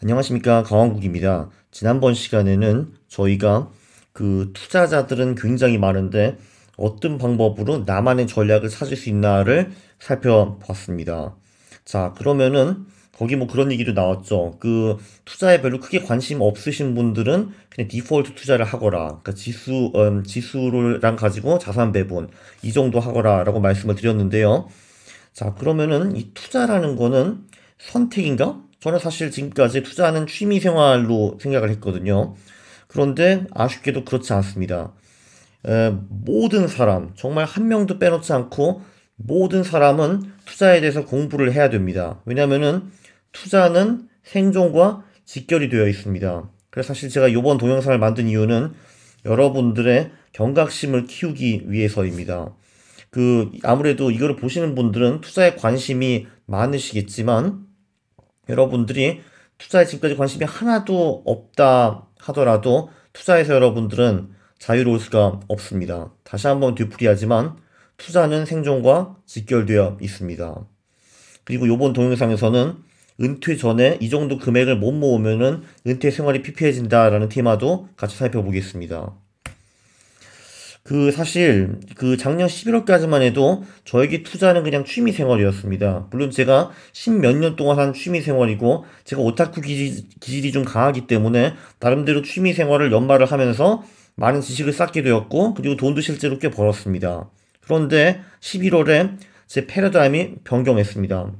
안녕하십니까 강원국입니다. 지난번 시간에는 저희가 그 투자자들은 굉장히 많은데 어떤 방법으로 나만의 전략을 찾을 수 있나를 살펴봤습니다. 자 그러면은 거기 뭐 그런 얘기도 나왔죠. 그 투자에 별로 크게 관심 없으신 분들은 그냥 디폴트 투자를 하거라. 그러니까 지수 음, 지수를랑 가지고 자산 배분 이 정도 하거라라고 말씀을 드렸는데요. 자 그러면은 이 투자라는 거는 선택인가 저는 사실 지금까지 투자는 취미 생활로 생각을 했거든요. 그런데 아쉽게도 그렇지 않습니다. 에, 모든 사람, 정말 한 명도 빼놓지 않고 모든 사람은 투자에 대해서 공부를 해야 됩니다. 왜냐면은 투자는 생존과 직결이 되어 있습니다. 그래서 사실 제가 이번 동영상을 만든 이유는 여러분들의 경각심을 키우기 위해서입니다. 그 아무래도 이걸 보시는 분들은 투자에 관심이 많으시겠지만 여러분들이 투자에 지금까지 관심이 하나도 없다 하더라도 투자에서 여러분들은 자유로울 수가 없습니다. 다시 한번 되풀이하지만 투자는 생존과 직결되어 있습니다. 그리고 요번 동영상에서는 은퇴 전에 이 정도 금액을 못 모으면은 은퇴 생활이 피폐해진다라는 테마도 같이 살펴보겠습니다. 그 사실 그 작년 11월까지만 해도 저에게 투자는 그냥 취미 생활이었습니다. 물론 제가 십 몇 년 동안 한 취미 생활이고 제가 오타쿠 기질, 이좀 강하기 때문에 나름대로 취미 생활을 연말을 하면서 많은 지식을 쌓게 되었고 그리고 돈도 실제로 꽤 벌었습니다. 그런데 11월에 제 패러다임이 변경했습니다.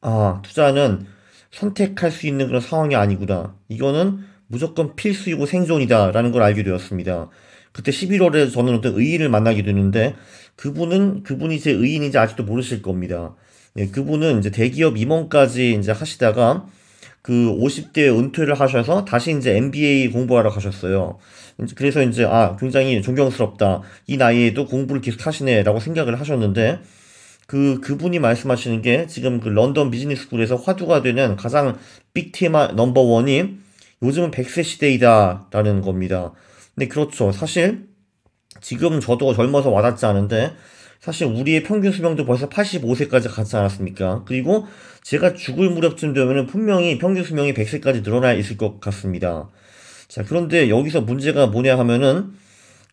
아, 투자는 선택할 수 있는 그런 상황이 아니구나. 이거는 무조건 필수이고 생존이다라는 걸 알게 되었습니다. 그때 11월에 저는 어떤 의인을 만나게 되는데 그분은 그분이 제 의인인지 아직도 모르실 겁니다. 예, 그분은 이제 대기업 임원까지 이제 하시다가 그 50대 은퇴를 하셔서 다시 이제 MBA 공부하러 가셨어요. 그래서 이제 아 굉장히 존경스럽다. 이 나이에도 공부를 계속 하시네라고 생각을 하셨는데 그 그분이 말씀하시는 게 지금 그 런던 비즈니스 스쿨에서 화두가 되는 가장 빅 테마 넘버 원이 요즘은 100세 시대이다라는 겁니다. 근데 네, 그렇죠. 사실 지금 저도 젊어서 와닿지 않은데 사실 우리의 평균 수명도 벌써 85세까지 갔지 않았습니까? 그리고 제가 죽을 무렵쯤 되면 분명히 평균 수명이 100세까지 늘어나 있을 것 같습니다. 자, 그런데 여기서 문제가 뭐냐 하면은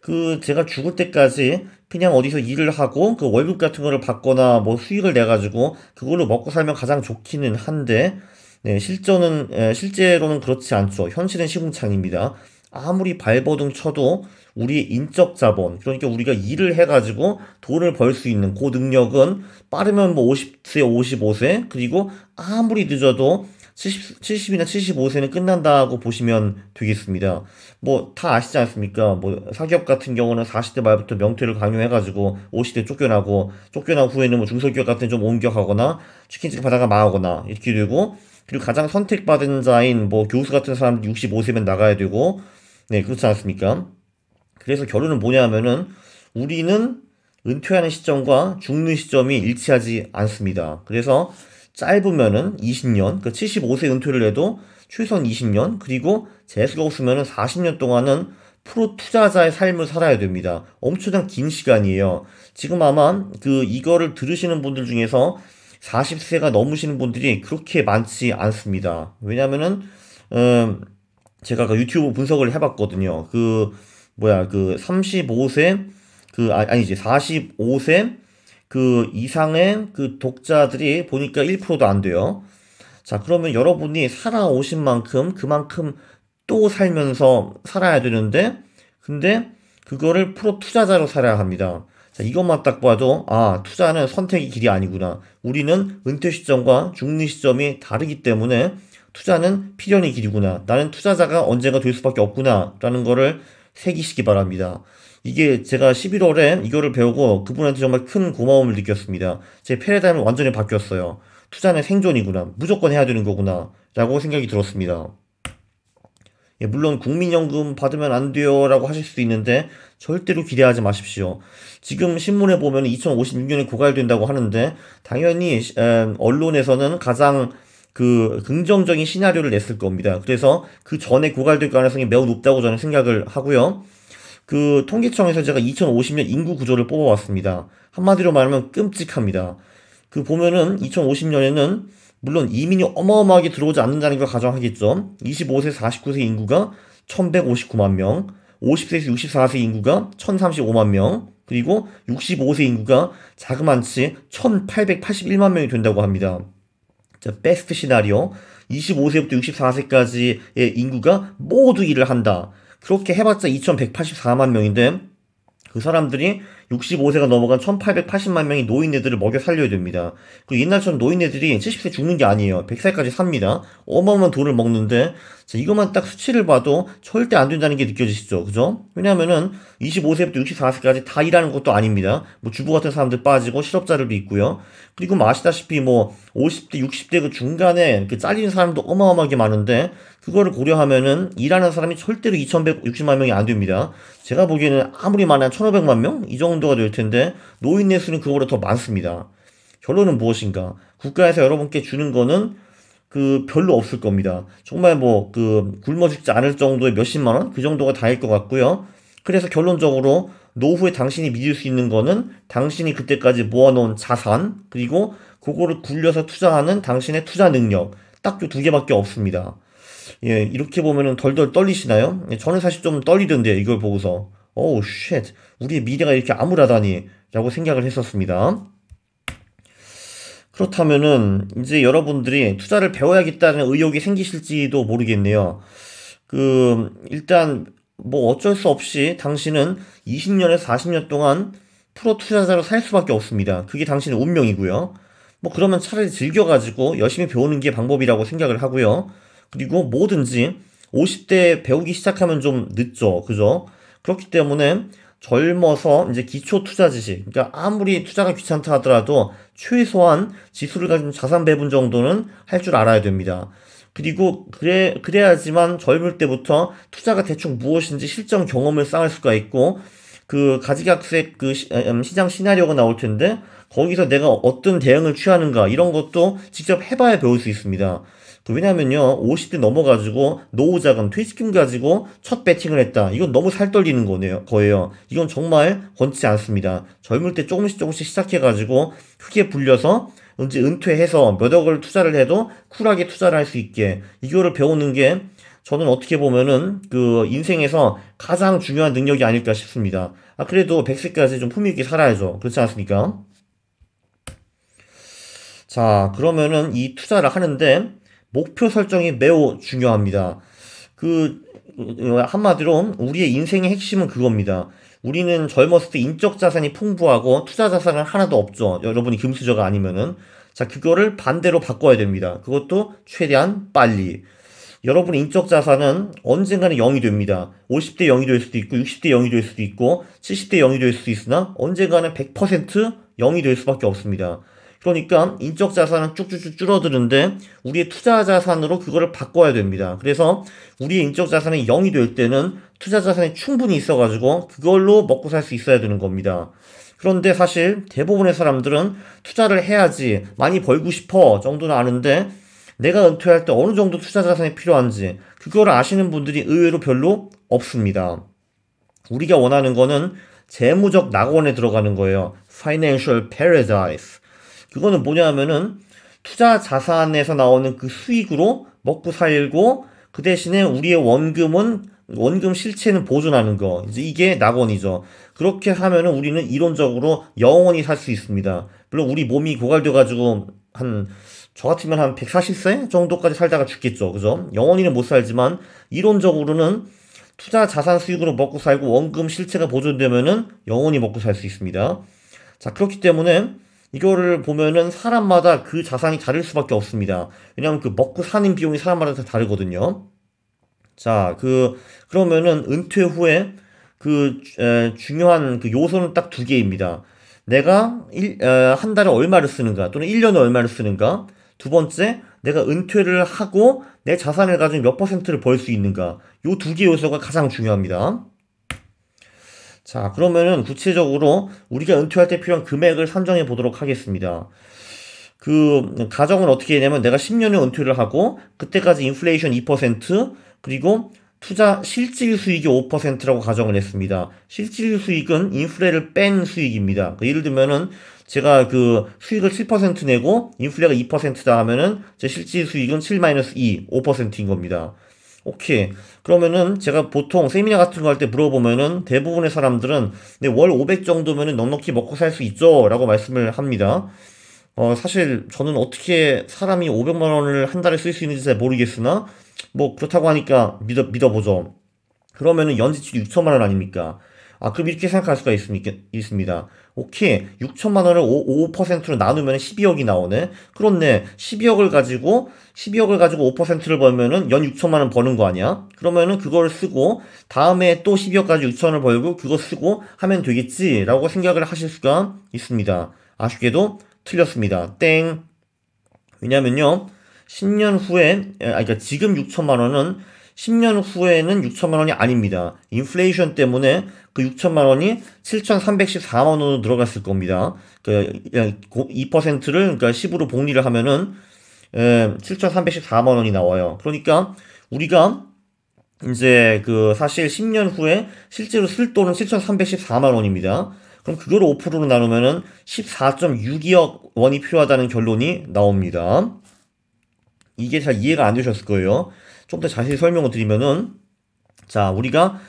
그 제가 죽을 때까지 그냥 어디서 일을 하고 그 월급 같은 거를 받거나 뭐 수익을 내 가지고 그걸로 먹고 살면 가장 좋기는 한데 네, 실전은 실제로는 그렇지 않죠. 현실은 시궁창입니다. 아무리 발버둥 쳐도 우리의 인적 자본, 그러니까 우리가 일을 해가지고 돈을 벌 수 있는 그 능력은 빠르면 뭐 50세, 55세, 그리고 아무리 늦어도 70, 70이나 75세는 끝난다고 보시면 되겠습니다. 뭐 다 아시지 않습니까? 뭐 사기업 같은 경우는 40대 말부터 명퇴를 강요해가지고 50대 쫓겨나고 쫓겨난 후에는 뭐 중소기업 같은 좀 옮겨가거나 치킨집 바다가 망하거나 이렇게 되고 그리고 가장 선택받은 자인 뭐 교수 같은 사람 65세면 나가야 되고 네, 그렇지 않습니까? 그래서 결론은 뭐냐 하면은 우리는 은퇴하는 시점과 죽는 시점이 일치하지 않습니다. 그래서 짧으면은 20년, 그 75세 은퇴를 해도 최소한 20년, 그리고 재수가 없으면은 40년 동안은 프로 투자자의 삶을 살아야 됩니다. 엄청난 긴 시간이에요. 지금 아마 그 이거를 들으시는 분들 중에서 40세가 넘으시는 분들이 그렇게 많지 않습니다. 왜냐면은 음 제가 그 유튜브 분석을 해봤거든요. 그 뭐야 그 35세 그 아, 아니지 45세 그 이상의 그 독자들이 보니까 1%도 안 돼요. 자 그러면 여러분이 살아오신 만큼 그만큼 또 살면서 살아야 되는데 근데 그거를 프로 투자자로 살아야 합니다. 자 이것만 딱 봐도 아 투자는 선택의 길이 아니구나. 우리는 은퇴 시점과 중리 시점이 다르기 때문에 투자는 필연의 길이구나. 나는 투자자가 언젠가 될 수밖에 없구나. 라는 거를 새기시기 바랍니다. 이게 제가 11월에 이거를 배우고 그분한테 정말 큰 고마움을 느꼈습니다. 제패러다임은 완전히 바뀌었어요. 투자는 생존이구나. 무조건 해야 되는 거구나. 라고 생각이 들었습니다. 예, 물론 국민연금 받으면 안 돼요 라고 하실 수도 있는데 절대로 기대하지 마십시오. 지금 신문에 보면 2056년에 고갈된다고 하는데 당연히 언론에서는 가장 그 긍정적인 시나리오를 냈을 겁니다. 그래서 그 전에 고갈될 가능성이 매우 높다고 저는 생각을 하고요. 그 통계청에서 제가 2050년 인구 구조를 뽑아왔습니다. 한마디로 말하면 끔찍합니다. 그 보면은 2050년에는 물론 이민이 어마어마하게 들어오지 않는다는 걸 가정하겠죠. 25세, 49세 인구가 1159만 명, 50세에서 64세 인구가 1035만 명, 그리고 65세 인구가 자그만치 1881만 명이 된다고 합니다. 자, 베스트 시나리오 25세부터 64세까지의 인구가 모두 일을 한다. 그렇게 해봤자 2,184만 명인데 그 사람들이 65세가 넘어간 1,880만 명이 노인네들을 먹여 살려야 됩니다. 그 옛날처럼 노인네들이 70세 죽는 게 아니에요. 100세까지 삽니다. 어마어마한 돈을 먹는데, 자, 이것만 딱 수치를 봐도 절대 안 된다는 게 느껴지시죠? 그죠? 왜냐면은 25세부터 64세까지 다 일하는 것도 아닙니다. 뭐 주부 같은 사람들 빠지고 실업자들도 있고요. 그리고 뭐 아시다시피 뭐 50대, 60대 그 중간에 그 잘리는 사람도 어마어마하게 많은데 그거를 고려하면은 일하는 사람이 절대로 2,160만 명이 안 됩니다. 제가 보기에는 아무리 많아야 1,500만 명 이 정도가 될 텐데 노인 내수는 그거보다 더 많습니다. 결론은 무엇인가? 국가에서 여러분께 주는 거는 그 별로 없을 겁니다. 정말 뭐 그 굶어 죽지 않을 정도의 몇십만 원 그 정도가 다일 것 같고요. 그래서 결론적으로 노후에 당신이 믿을 수 있는 거는 당신이 그때까지 모아놓은 자산 그리고 그거를 굴려서 투자하는 당신의 투자 능력 딱 두 개밖에 없습니다. 예, 이렇게 보면은 덜덜 떨리시나요? 예, 저는 사실 좀 떨리던데 이걸 보고서 오우쉣 oh, 우리의 미래가 이렇게 암울하다니 라고 생각을 했었습니다. 그렇다면은 이제 여러분들이 투자를 배워야겠다는 의욕이 생기실지도 모르겠네요. 그 일단 뭐 어쩔 수 없이 당신은 20년에서 40년 동안 프로 투자자로 살 수밖에 없습니다. 그게 당신의 운명이고요. 뭐 그러면 차라리 즐겨가지고 열심히 배우는 게 방법이라고 생각을 하고요. 그리고 뭐든지 50대 배우기 시작하면 좀 늦죠. 그죠? 그렇기 때문에 젊어서 이제 기초 투자 지식, 그러니까 아무리 투자가 귀찮다 하더라도 최소한 지수를 가진 자산 배분 정도는 할 줄 알아야 됩니다. 그리고 그래 그래야지만 젊을 때부터 투자가 대충 무엇인지 실전 경험을 쌓을 수가 있고 그 가지각색 그 시, 음, 시장 시나리오가 나올 텐데 거기서 내가 어떤 대응을 취하는가 이런 것도 직접 해봐야 배울 수 있습니다. 그 왜냐면요 50대 넘어가지고 노후 자금 퇴직금 가지고 첫 배팅을 했다 이건 너무 살떨리는 거네요 거예요 이건 정말 권치 않습니다 젊을 때 조금씩 조금씩 시작해가지고 크게 불려서 언제 은퇴해서 몇 억을 투자를 해도 쿨하게 투자를 할 수 있게 이거를 배우는 게 저는 어떻게 보면은 그 인생에서 가장 중요한 능력이 아닐까 싶습니다. 아 그래도 100세까지 좀 품위 있게 살아야죠. 그렇지 않습니까? 자, 그러면은 이 투자를 하는데 목표 설정이 매우 중요합니다. 그 어, 한마디로 우리의 인생의 핵심은 그겁니다. 우리는 젊었을 때 인적 자산이 풍부하고 투자 자산은 하나도 없죠. 여러분이 금수저가 아니면은. 자, 그거를 반대로 바꿔야 됩니다. 그것도 최대한 빨리. 여러분의 인적 자산은 언젠가는 0이 됩니다. 50대 0이 될 수도 있고, 60대 0이 될 수도 있고, 70대 0이 될 수도 있으나, 언젠가는 100% 0이 될 수밖에 없습니다. 그러니까 인적 자산은 쭉쭉쭉 줄어드는데 우리의 투자 자산으로 그거를 바꿔야 됩니다. 그래서 우리의 인적 자산이 0이 될 때는 투자 자산이 충분히 있어가지고 그걸로 먹고 살 수 있어야 되는 겁니다. 그런데 사실 대부분의 사람들은 투자를 해야지 많이 벌고 싶어 정도는 아는데 내가 은퇴할 때 어느 정도 투자 자산이 필요한지 그걸 아시는 분들이 의외로 별로 없습니다. 우리가 원하는 거는 재무적 낙원에 들어가는 거예요. Financial Paradise. 그거는 뭐냐 하면은 투자 자산에서 나오는 그 수익으로 먹고 살고 그 대신에 우리의 원금은 원금 실체는 보존하는 거. 이제 이게 낙원이죠. 그렇게 하면은 우리는 이론적으로 영원히 살 수 있습니다. 물론 우리 몸이 고갈돼 가지고 한 저 같으면 한 140세 정도까지 살다가 죽겠죠. 그죠? 영원히는 못 살지만 이론적으로는 투자 자산 수익으로 먹고 살고 원금 실체가 보존되면은 영원히 먹고 살 수 있습니다. 자, 그렇기 때문에 이거를 보면은 사람마다 그 자산이 다를 수밖에 없습니다. 왜냐하면 그 먹고 사는 비용이 사람마다 다 다르거든요. 자, 그 그러면은 은퇴 후에 그 에, 중요한 그 요소는 딱 두 개입니다. 내가 일, 에, 한 달에 얼마를 쓰는가 또는 1년에 얼마를 쓰는가 두 번째 내가 은퇴를 하고 내 자산을 가지고 몇 퍼센트를 벌 수 있는가 요 두 개 요소가 가장 중요합니다. 자, 그러면은 구체적으로 우리가 은퇴할 때 필요한 금액을 산정해 보도록 하겠습니다. 그 가정은 어떻게 되냐면 내가 10년을 은퇴를 하고 그때까지 인플레이션 2% 그리고 투자 실질 수익이 5%라고 가정을 했습니다. 실질 수익은 인플레를 뺀 수익입니다. 그 예를 들면은 제가 그 수익을 7% 내고 인플레가 2%다 하면은 제 실질 수익은 7-2, 5%인 겁니다. 오케이. 그러면은 제가 보통 세미나 같은 거 할 때 물어보면은 대부분의 사람들은 네, 월500 정도면은 넉넉히 먹고 살 수 있죠. 라고 말씀을 합니다. 어, 사실 저는 어떻게 사람이 500만 원을 한 달에 쓸 수 있는지 잘 모르겠으나 뭐 그렇다고 하니까 믿어, 믿어보죠. 그러면은 연지출 6천만 원 아닙니까? 아, 그럼 이렇게 생각할 수가 있습, 니다 오케이. 6천만 원을 5, 5%로 나누면 12억이 나오네. 그렇네. 12억을 가지고, 12억을 가지고 5%를 벌면은 연 6천만 원 버는 거 아니야? 그러면은 그걸 쓰고, 다음에 또 12억 가지고 6천을 원 벌고, 그거 쓰고 하면 되겠지라고 생각을 하실 수가 있습니다. 아쉽게도 틀렸습니다. 땡. 왜냐면요. 10년 후에, 아, 그러니까 지금 6천만 원은 10년 후에는 6천만 원이 아닙니다. 인플레이션 때문에 그 6천만 원이 7,314만 원으로 들어갔을 겁니다. 그 2%를 예, 그러니까 10으로 복리를 하면은 7,314만 예, 원이 나와요. 그러니까 우리가 이제 그 사실 10년 후에 실제로 쓸 돈은 7,314만 원입니다. 그럼 그걸 5%로 나누면은 14.62억 원이 필요하다는 결론이 나옵니다. 이게 잘 이해가 안 되셨을 거예요. 좀 더 자세히 설명을 드리면은 자, 우리가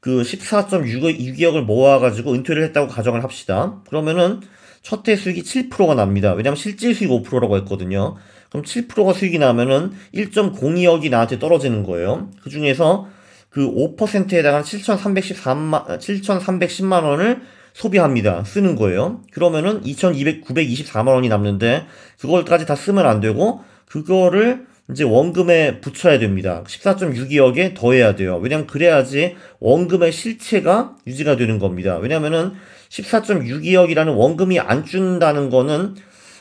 그 14.6억을 모아가지고 은퇴를 했다고 가정을 합시다. 그러면은 첫해 수익이 7%가 납니다. 왜냐면 실질 수익 5%라고 했거든요. 그럼 7%가 수익이 나면은 1.02억이 나한테 떨어지는 거예요. 그 중에서 그 5%에 해당한 7,314만, 7,310만 아, 원을 소비합니다. 쓰는 거예요. 그러면은 2 2 924만 원이 남는데, 그걸까지 다 쓰면 안 되고, 그거를 이제 원금에 붙여야 됩니다. 14.62억에 더해야 돼요. 왜냐면 그래야지 원금의 실체가 유지가 되는 겁니다. 왜냐면은 14.62억이라는 원금이 안준다는 거는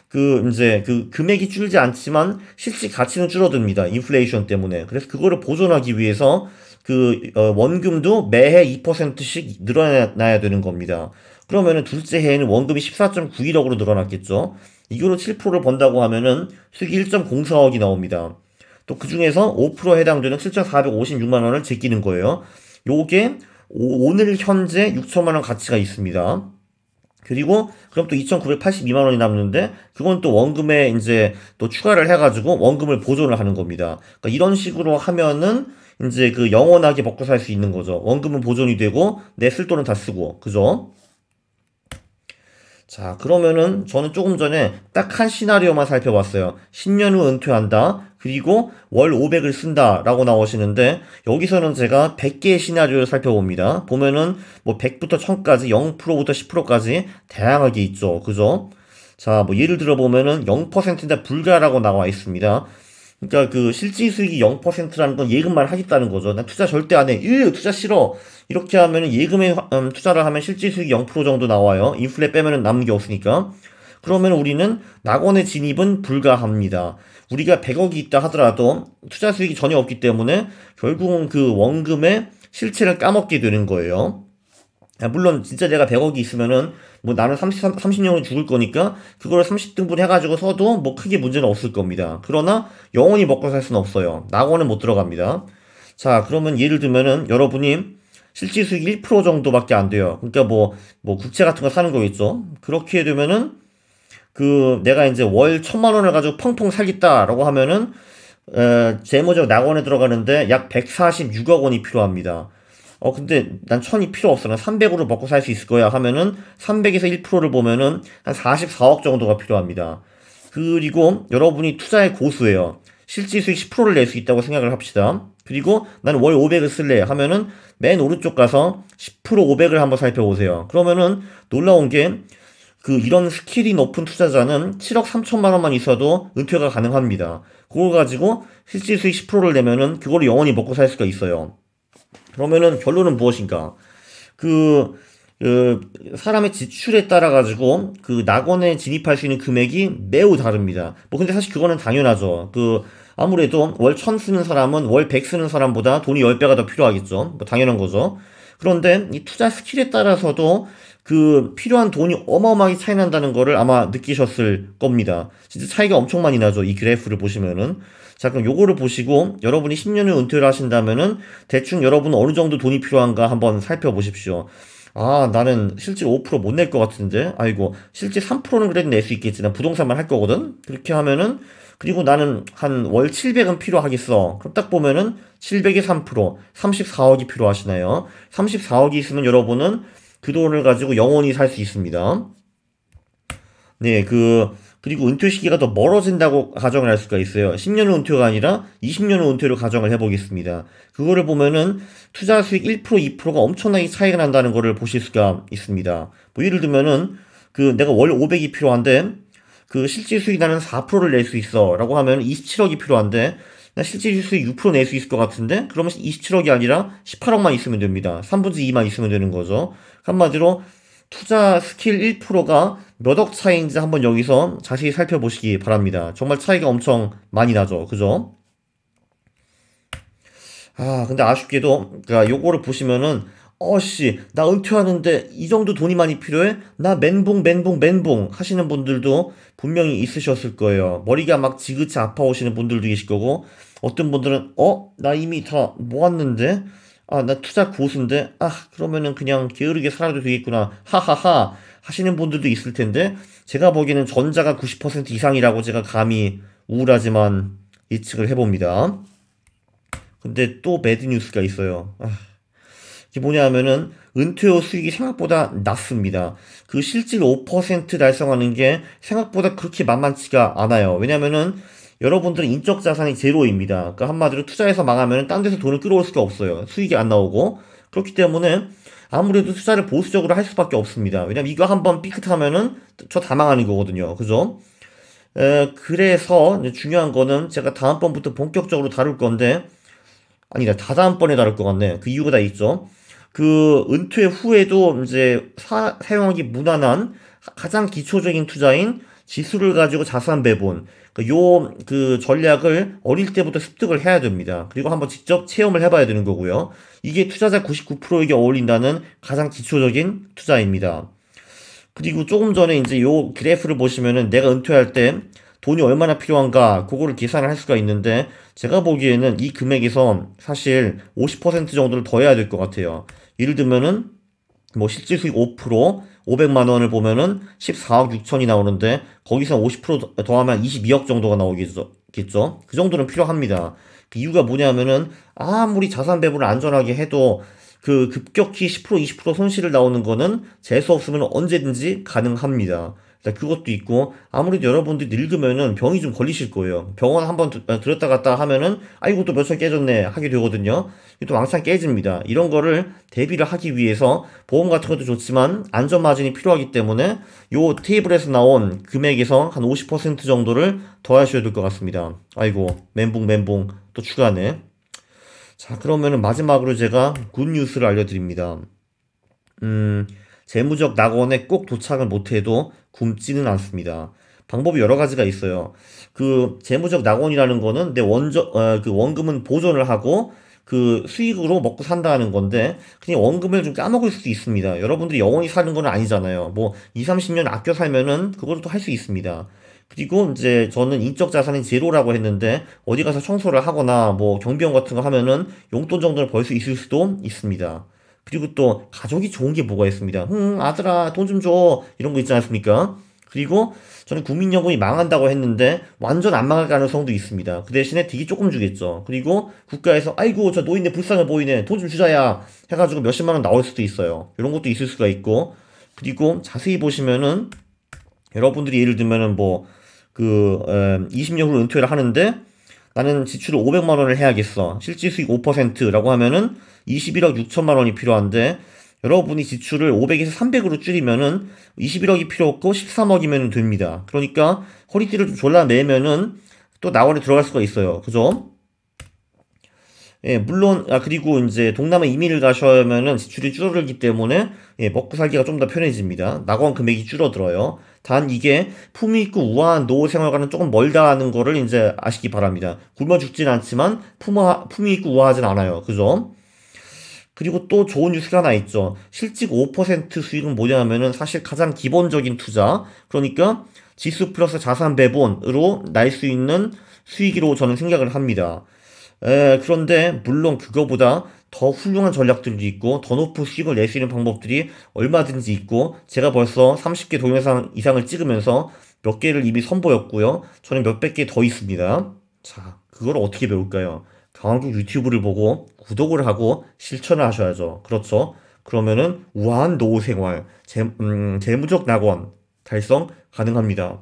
그 이제 그 금액이 줄지 않지만 실질 가치는 줄어듭니다. 인플레이션 때문에. 그래서 그거를 보존하기 위해서 그 어, 원금도 매해 2%씩 늘어나야 되는 겁니다. 그러면은 둘째 해에는 원금이 14.91억으로 늘어났겠죠. 이거로 7%를 번다고 하면은 수익 1.04억이 나옵니다. 또 그 중에서 5%에 해당되는 7,456만 원을 제끼는 거예요. 요게 오, 오늘 현재 6천만 원 가치가 있습니다. 그리고 그럼 또 2,982만 원이 남는데 그건 또 원금에 이제 또 추가를 해가지고 원금을 보존을 하는 겁니다. 그러니까 이런 식으로 하면은 이제 그 영원하게 먹고 살 수 있는 거죠. 원금은 보존이 되고 내 쓸 돈은 다 쓰고 그죠? 자, 그러면은 저는 조금 전에 딱 한 시나리오만 살펴봤어요. 10년 후 은퇴한다. 그리고 월 500을 쓴다라고 나오시는데 여기서는 제가 100개의 시나리오를 살펴봅니다. 보면은 뭐 100부터 1000까지 0%부터 10%까지 다양하게 있죠. 그죠? 자, 뭐 예를 들어 보면은 0%인데 불가라고 나와 있습니다. 그러니까 그 실질 수익이 0%라는 건 예금만 하겠다는 거죠. 난 투자 절대 안 해. 으, 투자 싫어. 이렇게 하면 예금에 음, 투자를 하면 실질 수익이 0% 정도 나와요. 인플레 빼면남은게 없으니까. 그러면 우리는 낙원의 진입은 불가합니다. 우리가 100억이 있다 하더라도 투자 수익이 전혀 없기 때문에 결국은 그 원금의 실체를 까먹게 되는 거예요. 아, 물론 진짜 내가 100억이 있으면은 뭐 나는 30, 3 0년을 죽을 거니까 그걸 30등분 해가지고 써도 뭐 크게 문제는 없을 겁니다. 그러나 영원히 먹고 살 수는 없어요. 낙원은 못 들어갑니다. 자, 그러면 예를 들면은 여러분이 실질 수익 1% 정도밖에 안 돼요. 그러니까 뭐, 뭐 국채 같은 거 사는 거겠죠. 그렇게 되면은 그 내가 이제 월 천만 원을 가지고 펑펑 살겠다라고 하면은 에, 재무적 낙원에 들어가는데 약 146억 원이 필요합니다. 어, 근데 난 1000이 필요 없어. 난 300으로 먹고 살 수 있을 거야. 하면은 300에서 1%를 보면은 한 44억 정도가 필요합니다. 그리고 여러분이 투자의 고수예요. 실질 수익 10%를 낼 수 있다고 생각을 합시다. 그리고 나는 월 500을 쓸래 하면은 맨 오른쪽 가서 10% 500을 한번 살펴보세요. 그러면은 놀라운 게 그 이런 스킬이 높은 투자자는 7억 3천만 원만 있어도 은퇴가 가능합니다. 그걸 가지고 실질 수익 10%를 내면은 그걸 영원히 먹고 살 수가 있어요. 그러면은 결론은 무엇인가? 그, 그 사람의 지출에 따라 가지고 그 낙원에 진입할 수 있는 금액이 매우 다릅니다. 뭐 근데 사실 그거는 당연하죠. 그 아무래도 월천 쓰는 사람은 월 백 쓰는 사람보다 돈이 열배가더 필요하겠죠. 뭐 당연한 거죠. 그런데 이 투자 스킬에 따라서도 그 필요한 돈이 어마어마하게 차이 난다는 거를 아마 느끼셨을 겁니다. 진짜 차이가 엄청 많이 나죠. 이 그래프를 보시면은. 자, 그럼 요거를 보시고 여러분이 10년 후 은퇴를 하신다면은 대충 여러분 어느 정도 돈이 필요한가 한번 살펴보십시오. 아, 나는 실질 5%못 낼 것 같은데. 아이고, 실제 3%는 그래도 낼 수 있겠지. 만 부동산만 할 거거든. 그렇게 하면은 그리고 나는 한 월 700은 필요하겠어. 그럼 딱 보면은 700에 3%, 34억이 필요하시나요 34억이 있으면 여러분은 그 돈을 가지고 영원히 살 수 있습니다. 네, 그 그리고 은퇴 시기가 더 멀어진다고 가정을 할 수가 있어요. 10년 은 은퇴가 아니라 20년 은 은퇴로 가정을 해보겠습니다. 그거를 보면은 투자 수익 1% 2%가 엄청나게 차이가 난다는 거를 보실 수가 있습니다. 뭐 예를 들면은 그 내가 월 500이 필요한데 그 실질 수익 나는 4%를 낼 수 있어라고 하면 27억이 필요한데 나 실질 수익 6%낼 수 있을 것 같은데 그러면 27억이 아니라 18억만 있으면 됩니다. 3분의 2만 있으면 되는 거죠. 한마디로 투자 스킬 1%가 몇 억 차이인지 한번 여기서 자세히 살펴보시기 바랍니다. 정말 차이가 엄청 많이 나죠. 그죠? 아, 근데 아쉽게도, 그니까 요거를 보시면은, 어씨, 나 은퇴하는데 이 정도 돈이 많이 필요해? 나 멘붕, 멘붕, 멘붕 하시는 분들도 분명히 있으셨을 거예요. 머리가 막 지그치 아파오시는 분들도 계실 거고, 어떤 분들은, 어? 나 이미 다 모았는데? 아, 나 투자 고수인데, 아, 그러면은 그냥 게으르게 살아도 되겠구나. 하하하. 하시는 분들도 있을 텐데, 제가 보기에는 전자가 90% 이상이라고 제가 감히 우울하지만 예측을 해봅니다. 근데 또 매드뉴스가 있어요. 아, 이게 뭐냐 하면은, 은퇴후 수익이 생각보다 낮습니다. 그 실질 5% 달성하는 게 생각보다 그렇게 만만치가 않아요. 왜냐면은, 하 여러분들은 인적 자산이 제로입니다. 그러니까 한마디로 투자해서 망하면 딴 데서 돈을 끌어올 수가 없어요. 수익이 안 나오고. 그렇기 때문에 아무래도 투자를 보수적으로 할 수밖에 없습니다. 왜냐면 이거 한 번 삐끗하면은 저 다 망하는 거거든요. 그죠? 에, 그래서 중요한 거는 제가 다음번부터 본격적으로 다룰 건데, 아니다, 다다음번에 다룰 것 같네. 그 이유가 다 있죠. 그 은퇴 후에도 이제 사, 사용하기 무난한 가장 기초적인 투자인 지수를 가지고 자산 배분, 그러니까 요그 전략을 어릴 때부터 습득을 해야 됩니다. 그리고 한번 직접 체험을 해봐야 되는 거고요. 이게 투자자 99%에게 어울린다는 가장 기초적인 투자입니다. 그리고 조금 전에 이제 요 그래프를 보시면은 내가 은퇴할 때 돈이 얼마나 필요한가 그거를 계산을 할 수가 있는데 제가 보기에는 이 금액에서 사실 50% 정도를 더 해야 될 것 같아요. 예를 들면은 뭐 실질 수익 5% 500만 원을 보면은 14억 6천이 나오는데 거기서 50% 더하면 22억 정도가 나오겠죠. 그 정도는 필요합니다. 그 이유가 뭐냐면은 아무리 자산 배분을 안전하게 해도 그 급격히 10% 20% 손실을 나오는 거는 재수 없으면 언제든지 가능합니다. 자, 그것도 있고 아무래도 여러분들이 늙으면은 병이 좀 걸리실 거예요. 병원 한번 어, 들었다 갔다 하면은 아이고 또 몇 살 깨졌네 하게 되거든요. 또 왕창 깨집니다. 이런 거를 대비를 하기 위해서 보험 같은 것도 좋지만 안전 마진이 필요하기 때문에 요 테이블에서 나온 금액에서 한 50% 정도를 더하셔야 될 것 같습니다. 아이고 멘붕 멘붕 또 추가네. 자 그러면은 마지막으로 제가 굿 뉴스를 알려드립니다. 음. 재무적 낙원에 꼭 도착을 못해도 굶지는 않습니다. 방법이 여러 가지가 있어요. 그 재무적 낙원이라는 거는 내 원저 어, 그 원금은 보존을 하고 그 수익으로 먹고 산다는 건데 그냥 원금을 좀 까먹을 수도 있습니다. 여러분들이 영원히 사는 건 아니잖아요. 뭐 2, 30년 아껴 살면은 그걸 도할 수 있습니다. 그리고 이제 저는 인적 자산이 제로라고 했는데 어디 가서 청소를 하거나 뭐 경비원 같은 거 하면은 용돈 정도를 벌 수 있을 수도 있습니다. 그리고 또 가족이 좋은 게 뭐가 있습니다. 응, 아들아, 돈 좀 줘. 이런 거 있지 않습니까? 그리고 저는 국민연금이 망한다고 했는데 완전 안 망할 가능성도 있습니다. 그 대신에 되게 조금 주겠죠. 그리고 국가에서 아이고 저 노인네 불쌍해 보이네 돈 좀 주자야 해가지고 몇십만 원 나올 수도 있어요. 이런 것도 있을 수가 있고 그리고 자세히 보시면은 여러분들이 예를 들면은 뭐 그 20년 음, 후로 은퇴를 하는데 나는 지출을 500만 원을 해야겠어. 실질 수익 5%라고 하면은 21억 6천만 원이 필요한데 여러분이 지출을 500에서 300으로 줄이면은 21억이 필요 없고 13억이면 됩니다. 그러니까 허리띠를 좀 졸라매면은 또 나원에 들어갈 수가 있어요. 그죠? 예, 물론, 아, 그리고 이제 동남아 이민을 가셔면은 지출이 줄어들기 때문에, 예, 먹고 살기가 좀 더 편해집니다. 낙원 금액이 줄어들어요. 단 이게 품위 있고 우아한 노후 생활과는 조금 멀다는 거를 이제 아시기 바랍니다. 굶어 죽진 않지만 품어, 품위 있고 우아하진 않아요. 그죠? 그리고 또 좋은 뉴스가 하나 있죠. 실직 5% 수익은 뭐냐면은 사실 가장 기본적인 투자. 그러니까 지수 플러스 자산 배분으로 날 수 있는 수익이라고 저는 생각을 합니다. 에, 그런데 물론 그거보다 더 훌륭한 전략들도 있고 더 높은 수익을 낼 수 있는 방법들이 얼마든지 있고 제가 벌써 30개 동영상 이상을 찍으면서 몇 개를 이미 선보였고요. 저는 몇백 개 더 있습니다. 자, 그걸 어떻게 배울까요? 방한국 유튜브를 보고 구독을 하고 실천을 하셔야죠. 그렇죠? 그러면은 우아한 노후 생활, 재, 음, 무적 낙원 달성 가능합니다.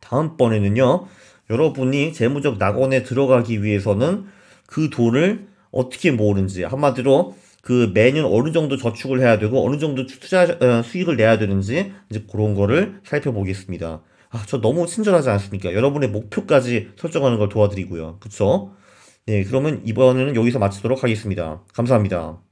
다음번에는요, 여러분이 재무적 낙원에 들어가기 위해서는 그 돈을 어떻게 모으는지, 한마디로 그 매년 어느 정도 저축을 해야 되고 어느 정도 투자 어, 수익을 내야 되는지 이제 그런 거를 살펴보겠습니다. 아, 저 너무 친절하지 않습니까? 여러분의 목표까지 설정하는 걸 도와드리고요. 그쵸? 네, 그러면 이번에는 여기서 마치도록 하겠습니다. 감사합니다.